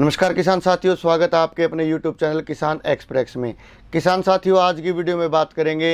नमस्कार किसान साथियों स्वागत है आपके अपने यूट्यूब चैनल किसान एक्सप्रेस में किसान साथियों आज की वीडियो में बात करेंगे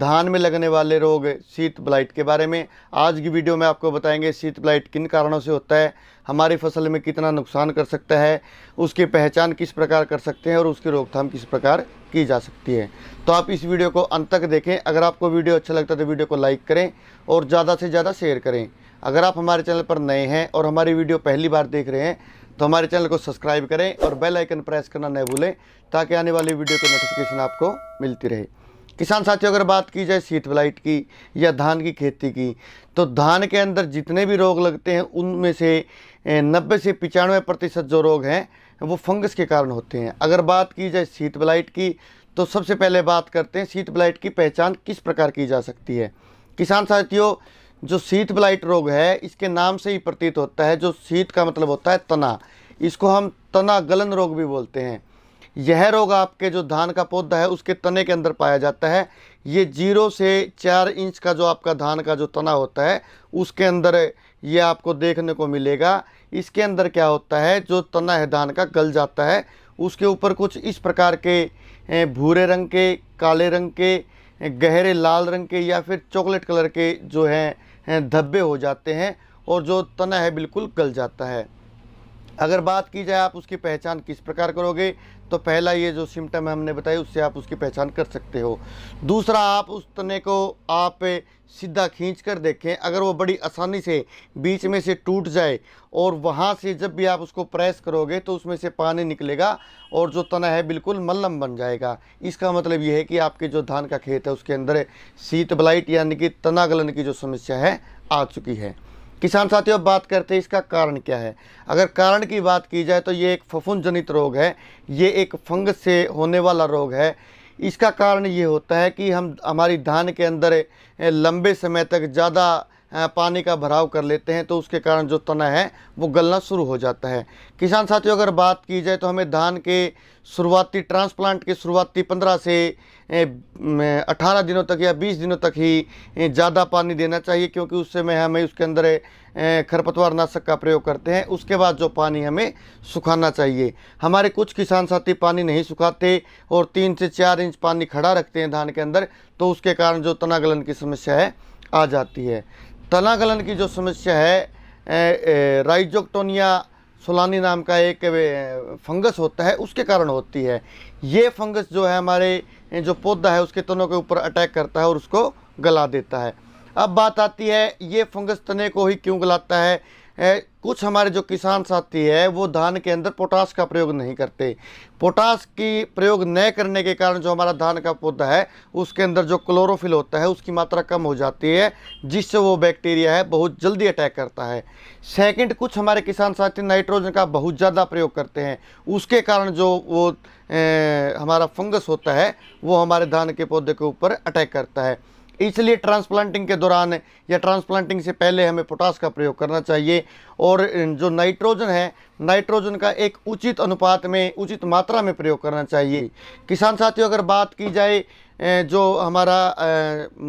धान में लगने वाले रोग शीत ब्लाइट के बारे में आज की वीडियो में आपको बताएंगे शीत ब्लाइट किन कारणों से होता है हमारी फसल में कितना नुकसान कर सकता है उसकी पहचान किस प्रकार कर सकते हैं और उसकी रोकथाम किस प्रकार की जा सकती है तो आप इस वीडियो को अंत तक देखें अगर आपको वीडियो अच्छा लगता है तो वीडियो को लाइक करें और ज़्यादा से ज़्यादा शेयर करें अगर आप हमारे चैनल पर नए हैं और हमारी वीडियो पहली बार देख रहे हैं तो हमारे चैनल को सब्सक्राइब करें और बेल आइकन प्रेस करना न भूलें ताकि आने वाली वीडियो की नोटिफिकेशन आपको मिलती रहे किसान साथियों अगर बात की जाए सीट ब्लाइट की या धान की खेती की तो धान के अंदर जितने भी रोग लगते हैं उनमें से नब्बे से पचानवे प्रतिशत जो रोग हैं वो फंगस के कारण होते हैं अगर बात की जाए सीट ब्लाइट की तो सबसे पहले बात करते हैं सीट ब्लाइट की पहचान किस प्रकार की जा सकती है किसान साथियों जो सीट ब्लाइट रोग है इसके नाम से ही प्रतीत होता है जो सीट का मतलब होता है तना इसको हम तना गलन रोग भी बोलते हैं यह रोग आपके जो धान का पौधा है उसके तने के अंदर पाया जाता है ये जीरो से चार इंच का जो आपका धान का जो तना होता है उसके अंदर ये आपको देखने को मिलेगा इसके अंदर क्या होता है जो तना है धान का गल जाता है उसके ऊपर कुछ इस प्रकार के भूरे रंग के काले रंग के गहरे लाल रंग के या फिर चॉकलेट कलर के जो हैं धब्बे हो जाते हैं और जो तना है बिल्कुल गल जाता है अगर बात की जाए आप उसकी पहचान किस प्रकार करोगे तो पहला ये जो सिम्टम हमने बताया उससे आप उसकी पहचान कर सकते हो दूसरा आप उस तने को आप सीधा खींच कर देखें अगर वो बड़ी आसानी से बीच में से टूट जाए और वहाँ से जब भी आप उसको प्रेस करोगे तो उसमें से पानी निकलेगा और जो तना है बिल्कुल मल्लम बन जाएगा इसका मतलब ये है कि आपके जो धान का खेत है उसके अंदर शीत ब्लाइट यानी कि तना गलन की जो समस्या है आ चुकी है किसान साथियों अब बात करते हैं इसका कारण क्या है अगर कारण की बात की जाए तो ये एक फफून जनित रोग है ये एक फंगस से होने वाला रोग है इसका कारण ये होता है कि हम हमारी धान के अंदर लंबे समय तक ज़्यादा पानी का भराव कर लेते हैं तो उसके कारण जो तना है वो गलना शुरू हो जाता है किसान साथियों अगर बात की जाए तो हमें धान के शुरुआती ट्रांसप्लांट के शुरुआती 15 से 18 दिनों तक या 20 दिनों तक ही ज़्यादा पानी देना चाहिए क्योंकि उस समय हमें उसके अंदर खरपतवार नाशक का प्रयोग करते हैं उसके बाद जो पानी हमें सुखाना चाहिए हमारे कुछ किसान साथी पानी नहीं सुखाते और तीन से चार इंच पानी खड़ा रखते हैं धान के अंदर तो उसके कारण जो तनागलन की समस्या है आ जाती है तनागलन की जो समस्या है राइजोक्टोनिया सोलानी नाम का एक फंगस होता है उसके कारण होती है ये फंगस जो है हमारे जो पौधा है उसके तनों के ऊपर अटैक करता है और उसको गला देता है अब बात आती है ये फंगस तने को ही क्यों गलाता है कुछ हमारे जो किसान साथी है वो धान के अंदर पोटास का प्रयोग नहीं करते पोटास की प्रयोग न करने के कारण जो हमारा धान का पौधा है उसके अंदर जो क्लोरोफिल होता है उसकी मात्रा कम हो जाती है जिससे वो बैक्टीरिया है बहुत जल्दी अटैक करता है सेकंड कुछ हमारे किसान साथी नाइट्रोजन का बहुत ज़्यादा प्रयोग करते हैं उसके कारण जो वो ए, हमारा फंगस होता है वो हमारे धान के पौधे के ऊपर अटैक करता है इसलिए ट्रांसप्लांटिंग के दौरान या ट्रांसप्लांटिंग से पहले हमें पोटास का प्रयोग करना चाहिए और जो नाइट्रोजन है नाइट्रोजन का एक उचित अनुपात में उचित मात्रा में प्रयोग करना चाहिए किसान साथियों अगर बात की जाए जो हमारा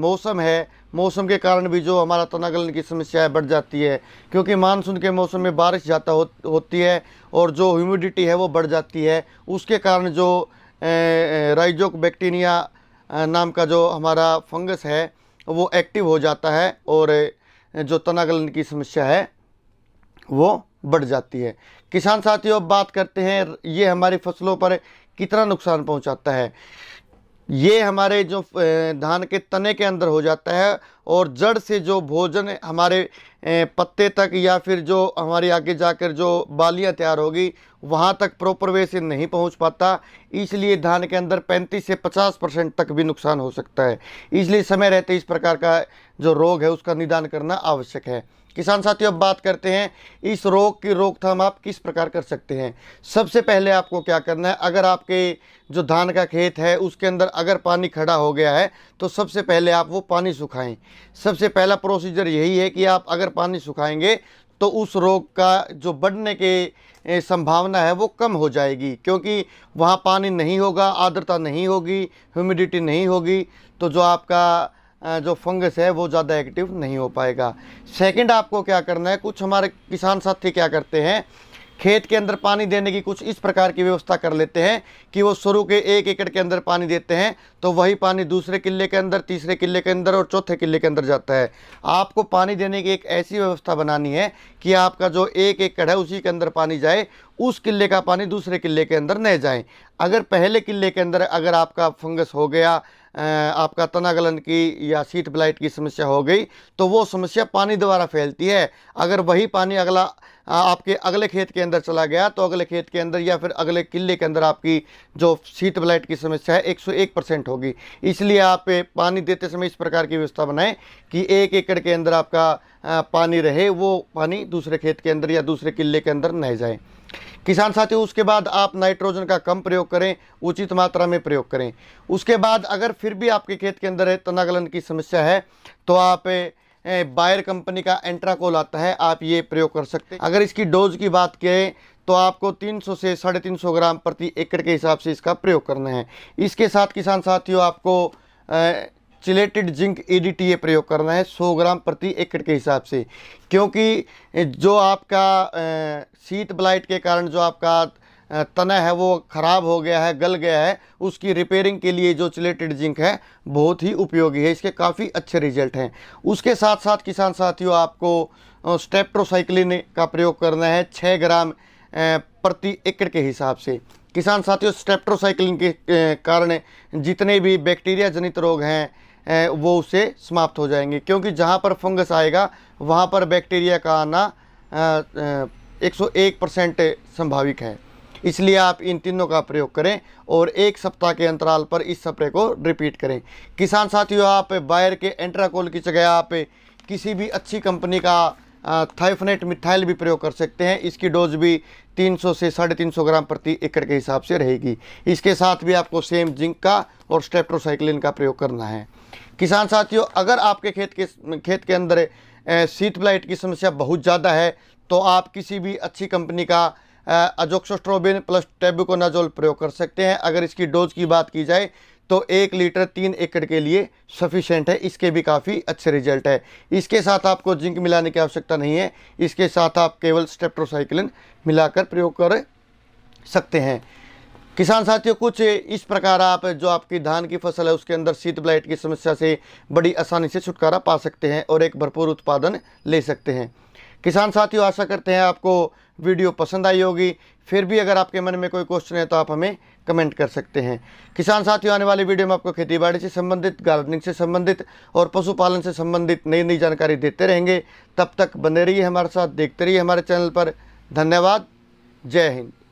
मौसम है मौसम के कारण भी जो हमारा तनागलन की समस्याएँ बढ़ जाती है क्योंकि मानसून के मौसम में बारिश ज़्यादा हो, होती है और जो ह्यूमिडिटी है वो बढ़ जाती है उसके कारण जो राइजोक बैक्टीरिया नाम का जो हमारा फंगस है वो एक्टिव हो जाता है और जो तनागलन की समस्या है वो बढ़ जाती है किसान साथियों अब बात करते हैं ये हमारी फसलों पर कितना नुकसान पहुंचाता है ये हमारे जो धान के तने के अंदर हो जाता है और जड़ से जो भोजन हमारे पत्ते तक या फिर जो हमारे आगे जाकर जो बालियां तैयार होगी वहाँ तक प्रॉपर वे से नहीं पहुँच पाता इसलिए धान के अंदर 35 से 50 परसेंट तक भी नुकसान हो सकता है इसलिए समय रहते इस प्रकार का जो रोग है उसका निदान करना आवश्यक है किसान साथियों अब बात करते हैं इस रोग की रोकथाम आप किस प्रकार कर सकते हैं सबसे पहले आपको क्या करना है अगर आपके जो धान का खेत है उसके अंदर अगर पानी खड़ा हो गया है तो सबसे पहले आप वो पानी सुखाएं सबसे पहला प्रोसीजर यही है कि आप अगर पानी सुखाएंगे तो उस रोग का जो बढ़ने के संभावना है वो कम हो जाएगी क्योंकि वहाँ पानी नहीं होगा आर्द्रता नहीं होगी ह्यूमिडिटी नहीं होगी तो जो आपका जो फंगस है वो ज़्यादा एक्टिव नहीं हो पाएगा सेकंड आपको क्या करना है कुछ हमारे किसान साथी क्या करते हैं खेत के अंदर पानी देने की कुछ इस प्रकार की व्यवस्था कर लेते हैं कि वो शुरू के एक एकड़ के अंदर पानी देते हैं तो वही पानी दूसरे किले के अंदर तीसरे किले के अंदर और चौथे किले के अंदर जाता है आपको पानी देने की एक ऐसी व्यवस्था बनानी है कि आपका जो एक एकड़ है उसी के अंदर पानी जाए उस किले का पानी दूसरे किले के अंदर न जाए अगर पहले किले के अंदर अगर आपका फंगस हो गया आपका तना गलन की या सीट ब्लाइट की समस्या हो गई तो वो समस्या पानी द्वारा फैलती है अगर वही पानी अगला आपके अगले खेत के अंदर चला गया तो अगले खेत के अंदर या फिर अगले किले के अंदर आपकी जो सीट ब्लाइट की समस्या है 101 परसेंट होगी इसलिए आप पानी देते समय इस प्रकार की व्यवस्था बनाएं कि एक एकड़ के अंदर आपका पानी रहे वो पानी दूसरे खेत के अंदर या दूसरे किले के अंदर नहीं जाए किसान साथियों उसके बाद आप नाइट्रोजन का कम प्रयोग करें उचित मात्रा में प्रयोग करें उसके बाद अगर फिर भी आपके खेत के अंदर तनागलन की समस्या है तो आप बायर कंपनी का एंट्राकोल आता है आप ये प्रयोग कर सकते हैं अगर इसकी डोज की बात करें तो आपको 300 से साढ़े तीन ग्राम प्रति एकड़ के हिसाब से इसका प्रयोग करना है इसके साथ किसान साथियों आपको चिलेटेड जिंक ए प्रयोग करना है 100 ग्राम प्रति एकड़ के हिसाब से क्योंकि जो आपका सीट ब्लाइट के कारण जो आपका तना है वो ख़राब हो गया है गल गया है उसकी रिपेयरिंग के लिए जो चिलेटेड जिंक है बहुत ही उपयोगी है इसके काफ़ी अच्छे रिजल्ट हैं उसके साथ साथ किसान साथियों आपको स्टेप्ट्रोसाइक्लिन का प्रयोग करना है छः ग्राम प्रति एकड़ के हिसाब से किसान साथियों स्टेप्ट्रोसाइक्लिन के कारण जितने भी बैक्टीरिया जनित रोग हैं वो उसे समाप्त हो जाएंगे क्योंकि जहाँ पर फंगस आएगा वहाँ पर बैक्टीरिया का आना एक सौ एक परसेंट संभाविक है इसलिए आप इन तीनों का प्रयोग करें और एक सप्ताह के अंतराल पर इस स्प्रे को रिपीट करें किसान साथियों आप बायर के एंट्राकोल की जगह आप किसी भी अच्छी कंपनी का थाइफनेट मिथाइल भी प्रयोग कर सकते हैं इसकी डोज भी 300 से साढ़े तीन ग्राम प्रति एकड़ के हिसाब से रहेगी इसके साथ भी आपको सेम जिंक का और स्टेप्ट्रोसाइक्लिन का प्रयोग करना है किसान साथियों अगर आपके खेत के खेत के अंदर सीट ब्लाइट की समस्या बहुत ज़्यादा है तो आप किसी भी अच्छी कंपनी का अजोक्सोस्ट्रोबिन प्लस टेबिकोनाजोल प्रयोग कर सकते हैं अगर इसकी डोज की बात की जाए तो एक लीटर तीन एकड़ के लिए सफिशेंट है इसके भी काफ़ी अच्छे रिजल्ट है इसके साथ आपको जिंक मिलाने की आवश्यकता नहीं है इसके साथ आप केवल स्टेप्टोसाइक्लिन मिलाकर प्रयोग कर सकते हैं किसान साथियों कुछ इस प्रकार आप जो आपकी धान की फसल है उसके अंदर शीत ब्लाइट की समस्या से बड़ी आसानी से छुटकारा पा सकते हैं और एक भरपूर उत्पादन ले सकते हैं किसान साथियों आशा करते हैं आपको वीडियो पसंद आई होगी फिर भी अगर आपके मन में कोई क्वेश्चन है तो आप हमें कमेंट कर सकते हैं किसान साथियों आने वाली वीडियो में आपको खेती बाड़ी से संबंधित गार्डनिंग से संबंधित और पशुपालन से संबंधित नई नई जानकारी देते रहेंगे तब तक बने रहिए हमारे साथ देखते रहिए हमारे चैनल पर धन्यवाद जय हिंद